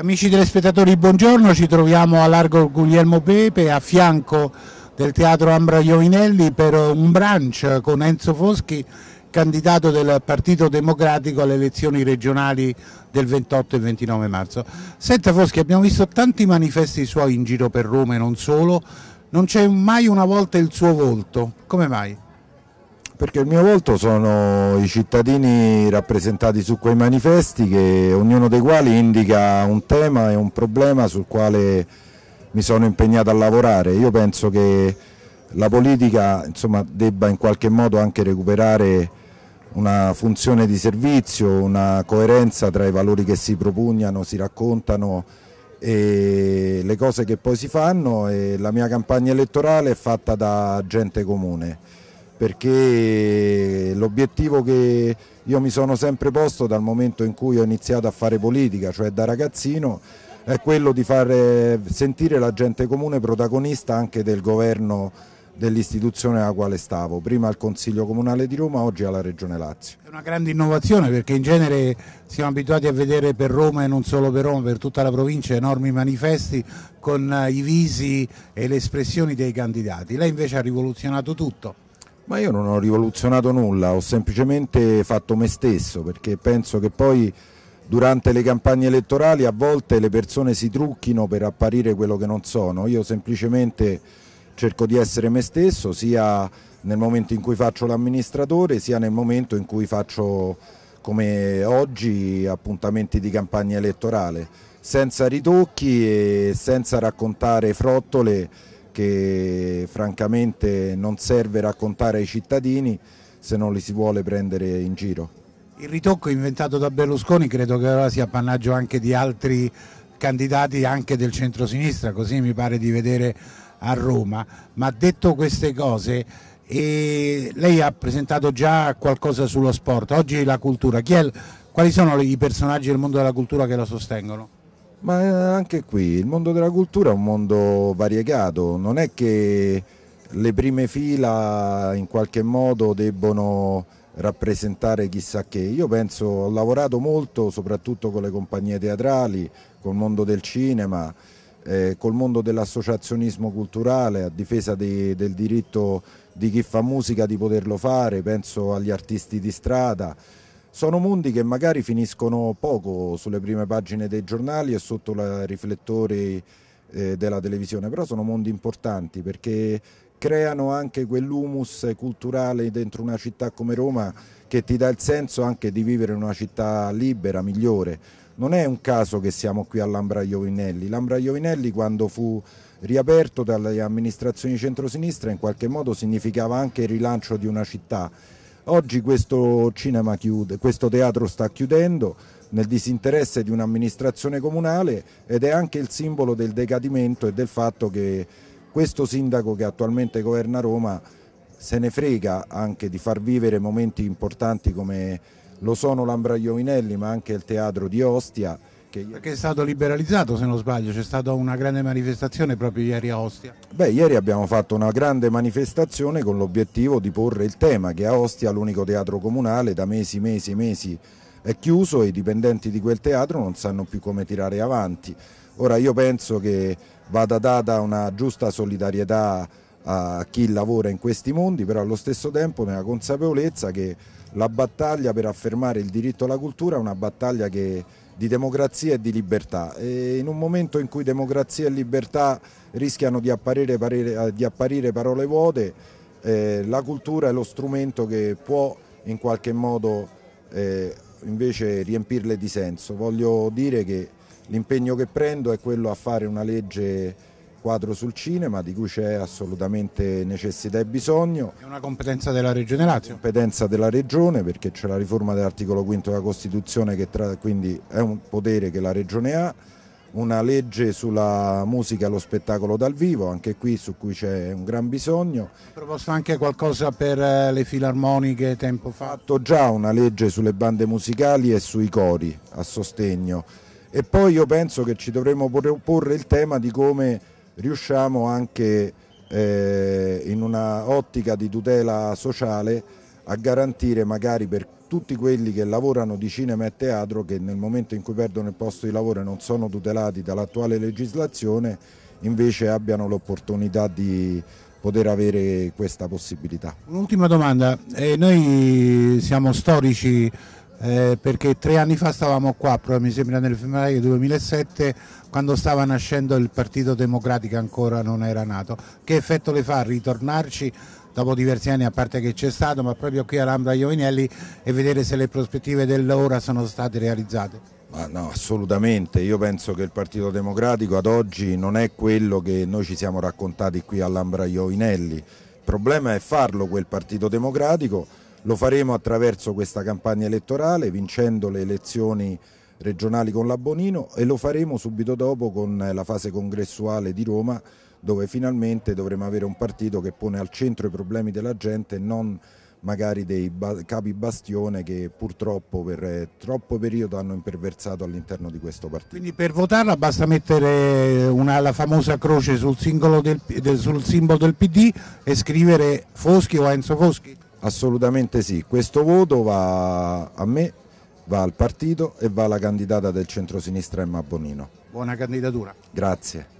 Amici telespettatori, buongiorno, ci troviamo a largo Guglielmo Pepe a fianco del teatro Ambra Iovinelli per un brunch con Enzo Foschi, candidato del Partito Democratico alle elezioni regionali del 28 e 29 marzo. Senta Foschi, abbiamo visto tanti manifesti suoi in giro per Roma e non solo, non c'è mai una volta il suo volto, come mai? Perché il mio volto sono i cittadini rappresentati su quei manifesti, che, ognuno dei quali indica un tema e un problema sul quale mi sono impegnato a lavorare. Io penso che la politica insomma, debba in qualche modo anche recuperare una funzione di servizio, una coerenza tra i valori che si propugnano, si raccontano e le cose che poi si fanno e la mia campagna elettorale è fatta da gente comune perché l'obiettivo che io mi sono sempre posto dal momento in cui ho iniziato a fare politica, cioè da ragazzino, è quello di far sentire la gente comune protagonista anche del governo dell'istituzione alla quale stavo, prima al Consiglio Comunale di Roma, oggi alla Regione Lazio. È una grande innovazione perché in genere siamo abituati a vedere per Roma e non solo per Roma, per tutta la provincia enormi manifesti con eh, i visi e le espressioni dei candidati. Lei invece ha rivoluzionato tutto. Ma io non ho rivoluzionato nulla, ho semplicemente fatto me stesso perché penso che poi durante le campagne elettorali a volte le persone si trucchino per apparire quello che non sono. Io semplicemente cerco di essere me stesso sia nel momento in cui faccio l'amministratore sia nel momento in cui faccio come oggi appuntamenti di campagna elettorale, senza ritocchi e senza raccontare frottole che francamente non serve raccontare ai cittadini se non li si vuole prendere in giro. Il ritocco inventato da Berlusconi credo che ora sia appannaggio anche di altri candidati anche del centrosinistra, così mi pare di vedere a Roma, ma detto queste cose lei ha presentato già qualcosa sullo sport, oggi la cultura, è, quali sono i personaggi del mondo della cultura che la sostengono? Ma eh, anche qui il mondo della cultura è un mondo variegato, non è che le prime fila in qualche modo debbono rappresentare chissà che. Io penso, ho lavorato molto soprattutto con le compagnie teatrali, col mondo del cinema, eh, col mondo dell'associazionismo culturale a difesa di, del diritto di chi fa musica di poterlo fare, penso agli artisti di strada. Sono mondi che magari finiscono poco sulle prime pagine dei giornali e sotto i riflettori eh, della televisione, però sono mondi importanti perché creano anche quell'humus culturale dentro una città come Roma che ti dà il senso anche di vivere in una città libera, migliore. Non è un caso che siamo qui all'Ambra Iovinelli. L'Ambra Iovinelli quando fu riaperto dalle amministrazioni centrosinistra in qualche modo significava anche il rilancio di una città Oggi questo cinema chiude, questo teatro sta chiudendo nel disinteresse di un'amministrazione comunale ed è anche il simbolo del decadimento e del fatto che questo sindaco che attualmente governa Roma se ne frega anche di far vivere momenti importanti come lo sono l'Ambragliovinelli ma anche il teatro di Ostia perché è stato liberalizzato, se non sbaglio, c'è stata una grande manifestazione proprio ieri a Ostia. Beh, ieri abbiamo fatto una grande manifestazione con l'obiettivo di porre il tema che a Ostia l'unico teatro comunale da mesi, mesi, mesi è chiuso e i dipendenti di quel teatro non sanno più come tirare avanti. Ora io penso che vada data una giusta solidarietà a chi lavora in questi mondi, però allo stesso tempo nella consapevolezza che la battaglia per affermare il diritto alla cultura è una battaglia che, di democrazia e di libertà e in un momento in cui democrazia e libertà rischiano di apparire, parere, eh, di apparire parole vuote, eh, la cultura è lo strumento che può in qualche modo eh, invece riempirle di senso. Voglio dire che l'impegno che prendo è quello a fare una legge quadro sul cinema di cui c'è assolutamente necessità e bisogno. È una competenza della Regione Lazio? competenza della Regione perché c'è la riforma dell'articolo 5 della Costituzione che tra, quindi è un potere che la Regione ha, una legge sulla musica e lo spettacolo dal vivo, anche qui su cui c'è un gran bisogno. Ha proposto anche qualcosa per eh, le filarmoniche tempo fa? Ha fatto già una legge sulle bande musicali e sui cori a sostegno e poi io penso che ci dovremmo porre il tema di come riusciamo anche eh, in una ottica di tutela sociale a garantire magari per tutti quelli che lavorano di cinema e teatro che nel momento in cui perdono il posto di lavoro e non sono tutelati dall'attuale legislazione invece abbiano l'opportunità di poter avere questa possibilità. Un'ultima domanda, eh, noi siamo storici eh, perché tre anni fa stavamo qua, però mi sembra nel febbraio 2007, quando stava nascendo il Partito Democratico ancora non era nato. Che effetto le fa ritornarci dopo diversi anni, a parte che c'è stato, ma proprio qui all'Ambra Iovinelli e vedere se le prospettive dell'ora sono state realizzate? Ma no, assolutamente, io penso che il Partito Democratico ad oggi non è quello che noi ci siamo raccontati qui all'Ambra Iovinelli. Il problema è farlo quel Partito Democratico lo faremo attraverso questa campagna elettorale, vincendo le elezioni regionali con l'Abbonino e lo faremo subito dopo con eh, la fase congressuale di Roma dove finalmente dovremo avere un partito che pone al centro i problemi della gente e non magari dei capi bastione che purtroppo per eh, troppo periodo hanno imperversato all'interno di questo partito. Quindi per votarla basta mettere una, la famosa croce sul, del, del, sul simbolo del PD e scrivere Foschi o Enzo Foschi? Assolutamente sì, questo voto va a me, va al partito e va alla candidata del centrosinistra Emma Bonino. Buona candidatura. Grazie.